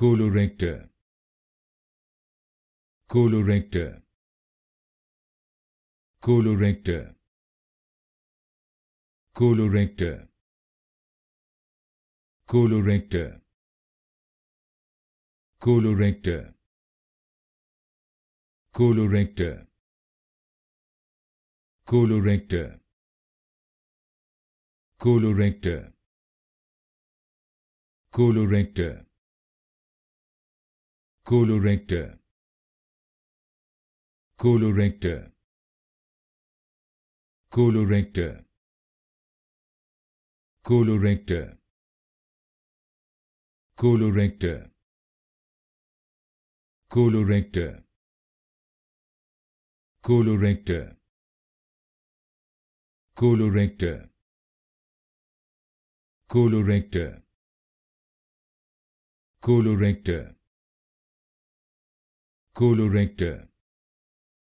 colorector colorector colorector colorector colorector colorector colorector colorector colorector colorector colorector colorector colorector colorector colorector colorector colorector colorector colorector colorector colorectal